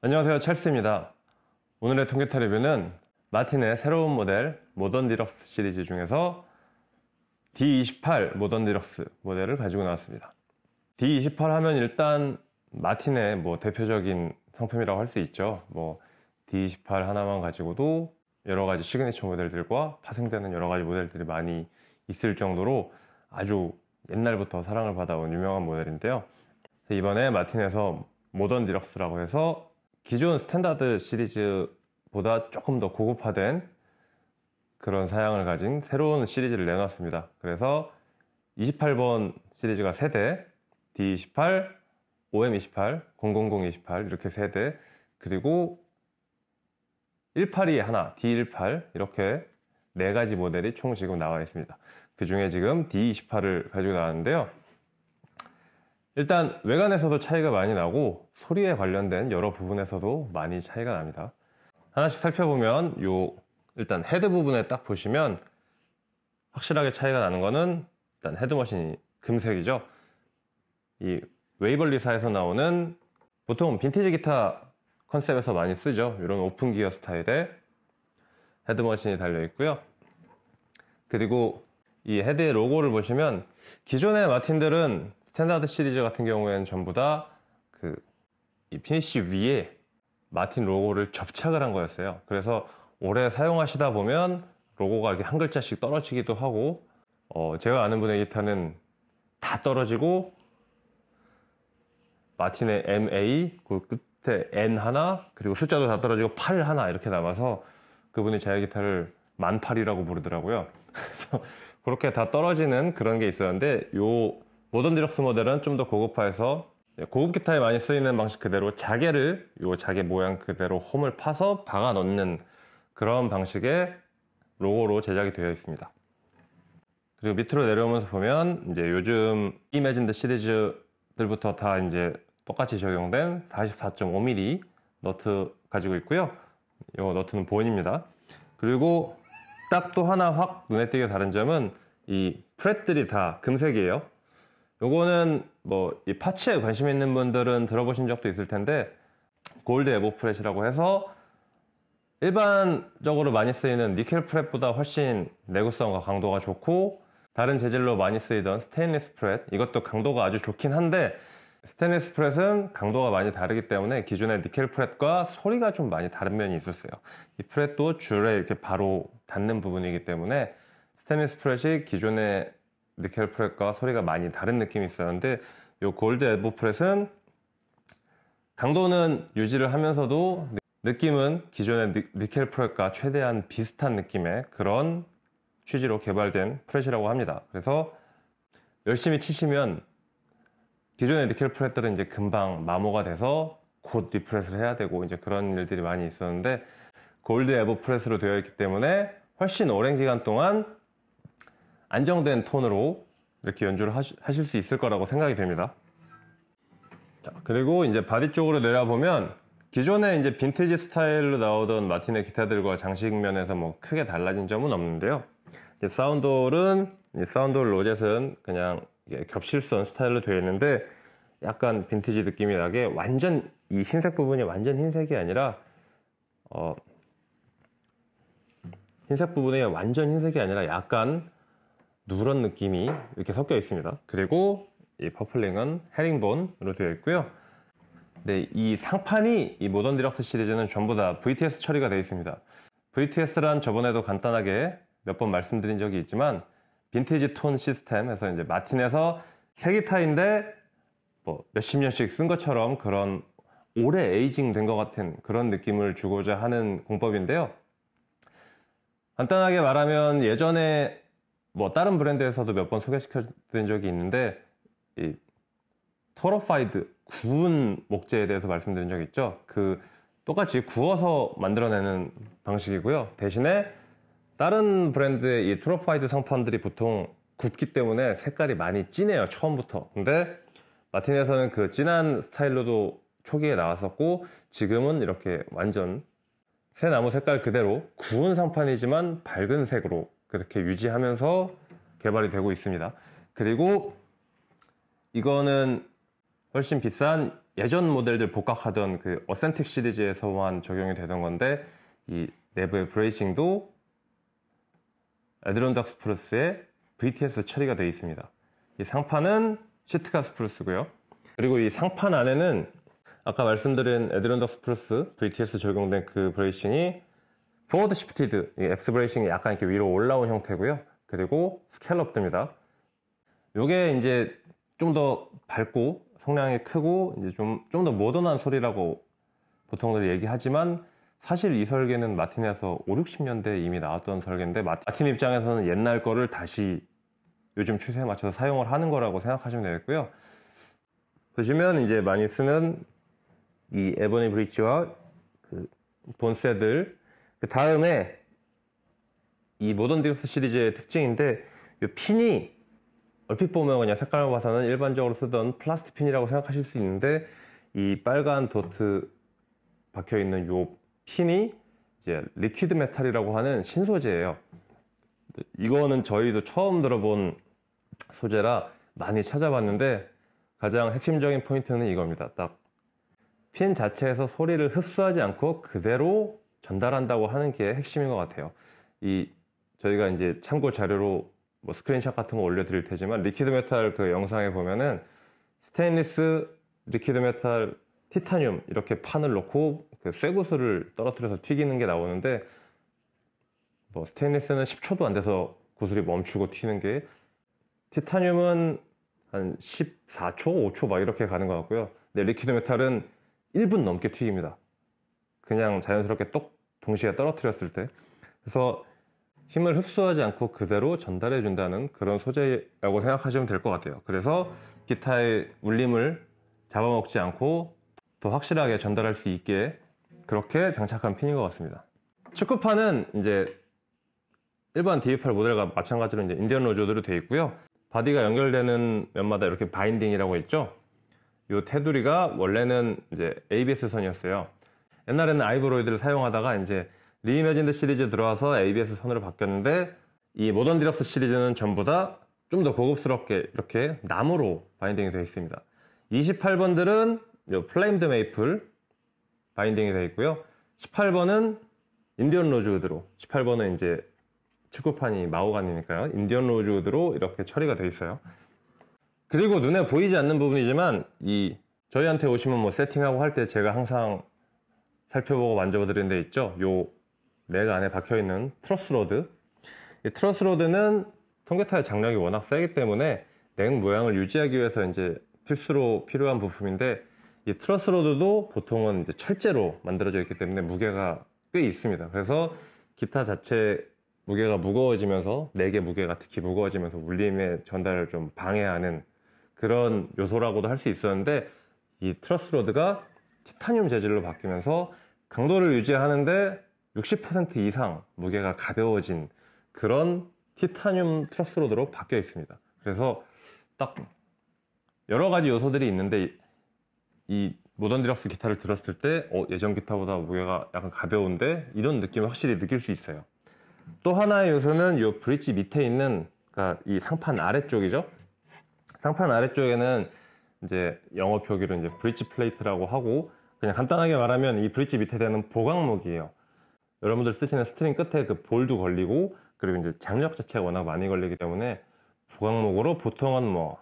안녕하세요 찰스입니다 오늘의 통기타 리뷰는 마틴의 새로운 모델 모던 디럭스 시리즈 중에서 D28 모던 디럭스 모델을 가지고 나왔습니다 D28 하면 일단 마틴의 뭐 대표적인 상품이라고 할 수 있죠 뭐 D28 하나만 가지고도 여러 가지 시그니처 모델들과 파생되는 여러 가지 모델들이 많이 있을 정도로 아주 옛날부터 사랑을 받아온 유명한 모델인데요 이번에 마틴에서 모던 디럭스라고 해서 기존 스탠다드 시리즈보다 조금 더 고급화된 그런 사양을 가진 새로운 시리즈를 내놨습니다. 그래서 28번 시리즈가 3대, D28, OM28, 00028 이렇게 3대, 그리고 182 하나, D18 이렇게 네 가지 모델이 총 지금 나와 있습니다. 그 중에 지금 D28을 가지고 나왔는데요. 일단 외관에서도 차이가 많이 나고 소리에 관련된 여러 부분에서도 많이 차이가 납니다. 하나씩 살펴보면 요 일단 헤드 부분에 딱 보시면 확실하게 차이가 나는 거는 일단 헤드머신이 금색이죠. 이 웨이벌리사에서 나오는 보통 빈티지 기타 컨셉에서 많이 쓰죠. 이런 오픈 기어 스타일의 헤드머신이 달려 있고요. 그리고 이 헤드의 로고를 보시면 기존의 마틴들은 스탠다드 시리즈 같은 경우에는 전부 다그 이 피니쉬 위에 마틴 로고를 접착을 한 거였어요. 그래서 오래 사용하시다 보면 로고가 이렇게 한 글자씩 떨어지기도 하고 어, 제가 아는 분의 기타는 다 떨어지고 마틴의 MA 그 끝에 N 하나 그리고 숫자도 다 떨어지고 8 하나 이렇게 남아서 그분이 자기 기타를 만팔이라고 부르더라고요. 그래서 그렇게 다 떨어지는 그런 게 있었는데 요 모던 디럭스 모델은 좀 더 고급화해서 네, 고급 기타에 많이 쓰이는 방식 그대로 자개를 이 자개 모양 그대로 홈을 파서 박아 넣는 그런 방식의 로고로 제작이 되어 있습니다. 그리고 밑으로 내려오면서 보면 이제 요즘 이매진드 시리즈들부터 다 이제 똑같이 적용된 44.5mm 너트 가지고 있고요. 이 너트는 본입니다. 그리고 딱 또 하나 확 눈에 띄게 다른 점은 이 프렛들이 다 금색이에요. 요거는 뭐이 파츠에 관심 있는 분들은 들어보신 적도 있을 텐데 골드 에보프렛이라고 해서 일반적으로 많이 쓰이는 니켈 프렛보다 훨씬 내구성과 강도가 좋고 다른 재질로 많이 쓰이던 스테인리스 프렛 이것도 강도가 아주 좋긴 한데 스테인리스 프렛은 강도가 많이 다르기 때문에 기존의 니켈 프렛과 소리가 좀 많이 다른 면이 있었어요 이 프렛도 줄에 이렇게 바로 닿는 부분이기 때문에 스테인리스 프렛이 기존의 니켈 프렛과 소리가 많이 다른 느낌이 있었는데 이 골드 엘보 프렛은 강도는 유지를 하면서도 느낌은 기존의 니켈 프렛과 최대한 비슷한 느낌의 그런 취지로 개발된 프렛이라고 합니다. 그래서 열심히 치시면 기존의 니켈 프렛들은 이제 금방 마모가 돼서 곧 리프렛을 해야 되고 이제 그런 일들이 많이 있었는데 골드 에버 프렛으로 되어 있기 때문에 훨씬 오랜 기간 동안 안정된 톤으로 이렇게 연주를 하실수 있을 거라고 생각이 됩니다. 자, 그리고 이제 바디 쪽으로 내려보면 기존에 이제 빈티지 스타일로 나오던 마틴의 기타들과 장식 면에서 뭐 크게 달라진 점은 없는데요. 사운드홀은 사운드홀 로젯은 그냥 겹실선 스타일로 되어 있는데 약간 빈티지 느낌이 나게 완전 이 흰색 부분이 완전 흰색이 아니라 어 흰색 부분이 완전 흰색이 아니라 약간 누런 느낌이 이렇게 섞여 있습니다. 그리고 이 퍼플링은 헤링본으로 되어 있고요. 네, 이 상판이 이 모던 디럭스 시리즈는 전부 다 VTS 처리가 되어 있습니다. VTS란 저번에도 간단하게 몇 번 말씀드린 적이 있지만 빈티지 톤 시스템에서 이제 마틴에서 세기타인데 뭐 몇십 년씩 쓴 것처럼 그런 오래 에이징 된 것 같은 그런 느낌을 주고자 하는 공법인데요. 간단하게 말하면 예전에 뭐 다른 브랜드에서도 몇 번 소개시켜드린 적이 있는데 이 토러파이드 구운 목재에 대해서 말씀드린 적 있죠. 그 똑같이 구워서 만들어내는 방식이고요. 대신에 다른 브랜드의 이토로파이드 상판들이 보통 굽기 때문에 색깔이 많이 진해요. 처음부터. 근데 마틴에서는 그 진한 스타일로도 초기에 나왔었고 지금은 이렇게 완전 새 나무 색깔 그대로 구운 상판이지만 밝은 색으로 그렇게 유지하면서 개발이 되고 있습니다. 그리고 이거는 훨씬 비싼 예전 모델들 복각하던 그 어센틱 시리즈에서만 적용이 되던 건데 이 내부의 브레이싱도 에드론닥 스프루스의 VTS 처리가 되어 있습니다. 이 상판은 시트카 스프루스고요. 그리고 이 상판 안에는 아까 말씀드린 에드론닥 스프루스 VTS 적용된 그 브레이싱이 포워드 시프티드, 엑스브레이싱이 약간 이렇게 위로 올라온 형태고요. 그리고 스캘럽드입니다. 이게 이제 좀 더 밝고 성량이 크고 이제 좀 좀 더 모던한 소리라고 보통들 얘기하지만 사실 이 설계는 마틴에서 5, 60년대 이미 나왔던 설계인데 마틴 입장에서는 옛날 거를 다시 요즘 추세에 맞춰서 사용을 하는 거라고 생각하시면 되겠고요. 보시면 이제 많이 쓰는 이에보니 브릿지와 그 본세들 그 다음에 이 모던 디럭스 시리즈의 특징인데 이 핀이 얼핏 보면 그냥 색깔만 봐서는 일반적으로 쓰던 플라스틱 핀이라고 생각하실 수 있는데 이 빨간 도트 박혀 있는 이 핀이 이제 리퀴드 메탈이라고 하는 신소재예요. 이거는 저희도 처음 들어본 소재라 많이 찾아봤는데 가장 핵심적인 포인트는 이겁니다. 딱 핀 자체에서 소리를 흡수하지 않고 그대로 전달한다고 하는 게 핵심인 것 같아요. 이 저희가 이제 참고 자료로 뭐 스크린샷 같은 거 올려드릴 테지만 리퀴드 메탈 그 영상에 보면은 스테인리스 리퀴드 메탈 티타늄 이렇게 판을 놓고 그 쇠구슬을 떨어뜨려서 튀기는 게 나오는데 뭐 스테인리스는 10초도 안 돼서 구슬이 멈추고 튀는 게 티타늄은 한 14초, 5초 막 이렇게 가는 것 같고요. 근데 리퀴드 메탈은 1분 넘게 튀깁니다. 그냥 자연스럽게 똑 동시에 떨어뜨렸을 때 그래서 힘을 흡수하지 않고 그대로 전달해 준다는 그런 소재라고 생각하시면 될 것 같아요 그래서 기타의 울림을 잡아먹지 않고 더 확실하게 전달할 수 있게 그렇게 장착한 핀인 것 같습니다 축구판은 이제 일반 DB8 모델과 마찬가지로 이제 인디언 로조드로 되어 있고요 바디가 연결되는 면마다 이렇게 바인딩이라고 있죠 이 테두리가 원래는 이제 ABS 선이었어요 옛날에는 아이브로이드를 사용하다가 이제 리이매진드 시리즈 들어와서 ABS 선으로 바뀌었는데 이 모던 디럭스 시리즈는 전부 다 좀 더 고급스럽게 이렇게 나무로 바인딩이 되어 있습니다 28번들은 플레임드 메이플 바인딩이 되어 있고요 18번은 인디언 로즈우드로 18번은 이제 축구판이 마호간이니까요 인디언 로즈우드로 이렇게 처리가 되어 있어요 그리고 눈에 보이지 않는 부분이지만 이 저희한테 오시면 뭐 세팅하고 할 때 제가 항상 살펴보고 만져보드린 데 있죠 요렉 안에 박혀있는 트러스로드 이 트러스로드는 통개타의 장력이 워낙 세기 때문에 냉 모양을 유지하기 위해서 이제 필수로 필요한 부품인데 이 트러스로드도 보통은 이제 철제로 만들어져 있기 때문에 무게가 꽤 있습니다 그래서 기타 자체 무게가 무거워지면서 렉의 무게가 특히 무거워지면서 울림의 전달을 좀 방해하는 그런 요소라고도 할 수 있었는데 이 트러스로드가 티타늄 재질로 바뀌면서 강도를 유지하는데 60% 이상 무게가 가벼워진 그런 티타늄 트러스로드로 바뀌어 있습니다. 그래서 딱 여러 가지 요소들이 있는데 이 모던 디럭스 기타를 들었을 때 어, 예전 기타보다 무게가 약간 가벼운데 이런 느낌을 확실히 느낄 수 있어요. 또 하나의 요소는 이 브릿지 밑에 있는 그러니까 이 상판 아래쪽이죠. 상판 아래쪽에는 이제 영어 표기로 이제 브릿지 플레이트라고 하고 그냥 간단하게 말하면 이 브릿지 밑에 되는 보강목이에요. 여러분들 쓰시는 스트링 끝에 그 볼도 걸리고 그리고 이제 장력 자체가 워낙 많이 걸리기 때문에 보강목으로 보통은 뭐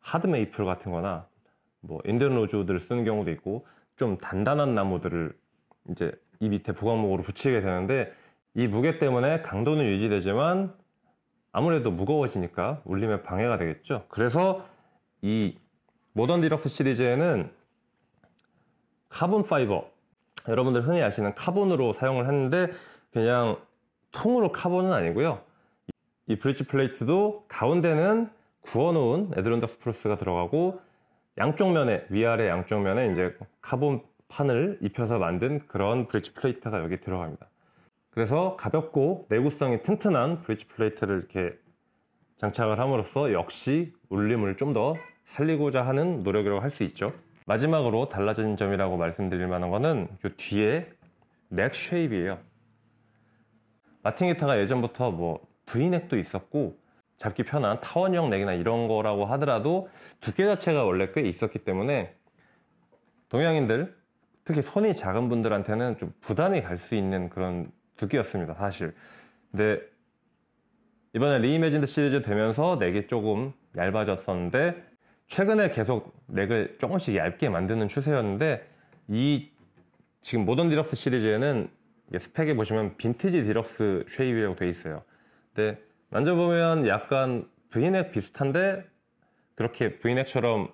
하드 메이플 같은 거나 뭐 인디언 로즈우드를 쓰는 경우도 있고 좀 단단한 나무들을 이제 이 밑에 보강목으로 붙이게 되는데 이 무게 때문에 강도는 유지되지만 아무래도 무거워지니까 울림에 방해가 되겠죠. 그래서 이 모던 디럭스 시리즈에는 카본 파이버 여러분들 흔히 아시는 카본으로 사용을 했는데 그냥 통으로 카본은 아니고요 이 브릿지 플레이트도 가운데는 구워놓은 에드론더스 프로스가 들어가고 양쪽 면에 위아래 양쪽 면에 이제 카본 판을 입혀서 만든 그런 브릿지 플레이트가 여기 들어갑니다 그래서 가볍고 내구성이 튼튼한 브릿지 플레이트를 이렇게 장착을 함으로써 역시 울림을 좀 더 살리고자 하는 노력이라고 할 수 있죠 마지막으로 달라진 점이라고 말씀드릴 만한 거는 이 뒤에 넥 쉐입이에요 마틴 기타가 예전부터 뭐 V넥도 있었고 잡기 편한 타원형 넥이나 이런 거라고 하더라도 두께 자체가 원래 꽤 있었기 때문에 동양인들 특히 손이 작은 분들한테는 좀 부담이 갈 수 있는 그런 두께였습니다 사실 근데 이번에 리이매진드 시리즈 되면서 넥이 조금 얇아졌었는데 최근에 계속 넥을 조금씩 얇게 만드는 추세였는데 이 지금 모던 디럭스 시리즈에는 스펙에 보시면 빈티지 디럭스 쉐입이라고 되어 있어요 근데 만져보면 약간 브이넥 비슷한데 그렇게 브이넥처럼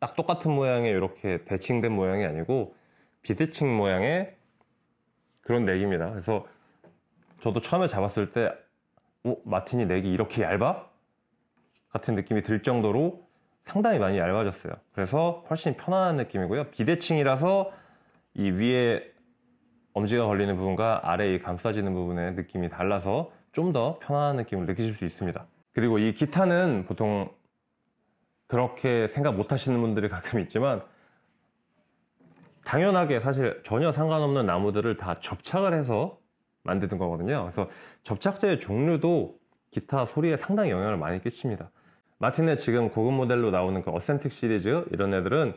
딱 똑같은 모양의 이렇게 대칭된 모양이 아니고 비대칭 모양의 그런 넥입니다 그래서 저도 처음에 잡았을 때 어, 마틴이 내기 이렇게 얇아? 같은 느낌이 들 정도로 상당히 많이 얇아졌어요. 그래서 훨씬 편안한 느낌이고요. 비대칭이라서 이 위에 엄지가 걸리는 부분과 아래에 감싸지는 부분의 느낌이 달라서 좀 더 편안한 느낌을 느끼실 수 있습니다. 그리고 이 기타는 보통 그렇게 생각 못 하시는 분들이 가끔 있지만 당연하게 사실 전혀 상관없는 나무들을 다 접착을 해서 만드는 거거든요. 그래서 접착제의 종류도 기타 소리에 상당히 영향을 많이 끼칩니다. 마틴의 지금 고급 모델로 나오는 그 어센틱 시리즈 이런 애들은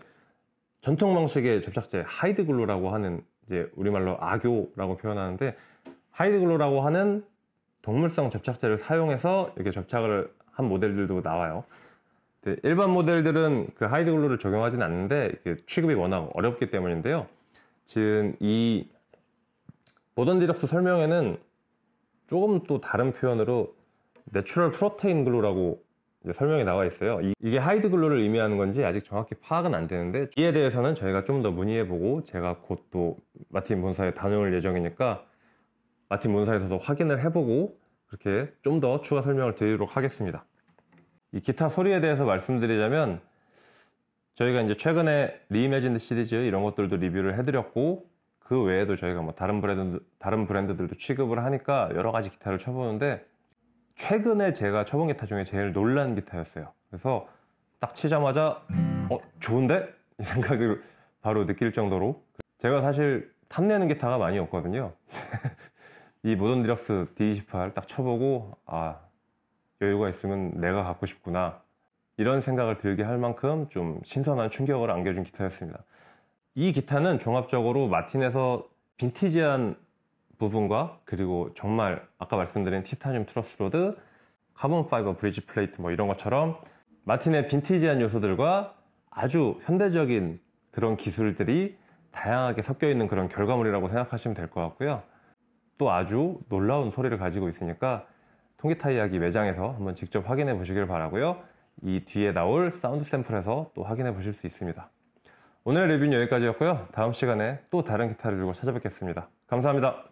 전통 방식의 접착제 하이드 글루라고 하는 이제 우리말로 악교라고 표현하는데 하이드 글루라고 하는 동물성 접착제를 사용해서 이렇게 접착을 한 모델들도 나와요. 일반 모델들은 그 하이드 글루를 적용하진 않는데 취급이 워낙 어렵기 때문인데요. 지금 이 모던 디럭스 설명에는 조금 또 다른 표현으로 내추럴 프로테인 글루라고 설명이 나와 있어요 이게 하이드 글루를 의미하는 건지 아직 정확히 파악은 안 되는데 이에 대해서는 저희가 좀 더 문의해보고 제가 곧 또 마틴 본사에 다녀올 예정이니까 마틴 본사에서도 확인을 해보고 그렇게 좀 더 추가 설명을 드리도록 하겠습니다 이 기타 소리에 대해서 말씀드리자면 저희가 이제 최근에 리이매진드 시리즈 이런 것들도 리뷰를 해드렸고 그 외에도 저희가 뭐 다른 브랜드 다른 브랜드들도 취급을 하니까 여러 가지 기타를 쳐보는데 최근에 제가 쳐본 기타 중에 제일 놀란 기타였어요. 그래서 딱 치자마자 어 좋은데 이 생각을 바로 느낄 정도로 제가 사실 탐내는 기타가 많이 없거든요. 이 모던 디럭스 D28 딱 쳐보고 아 여유가 있으면 내가 갖고 싶구나 이런 생각을 들게 할 만큼 좀 신선한 충격을 안겨준 기타였습니다. 이 기타는 종합적으로 마틴에서 빈티지한 부분과 그리고 정말 아까 말씀드린 티타늄 트러스로드, 카본 파이버 브리지 플레이트 뭐 이런 것처럼 마틴의 빈티지한 요소들과 아주 현대적인 그런 기술들이 다양하게 섞여 있는 그런 결과물이라고 생각하시면 될 것 같고요. 또 아주 놀라운 소리를 가지고 있으니까 통기타 이야기 매장에서 한번 직접 확인해 보시길 바라고요. 이 뒤에 나올 사운드 샘플에서 또 확인해 보실 수 있습니다. 오늘의 리뷰는 여기까지였고요. 다음 시간에 또 다른 기타를 들고 찾아뵙겠습니다. 감사합니다.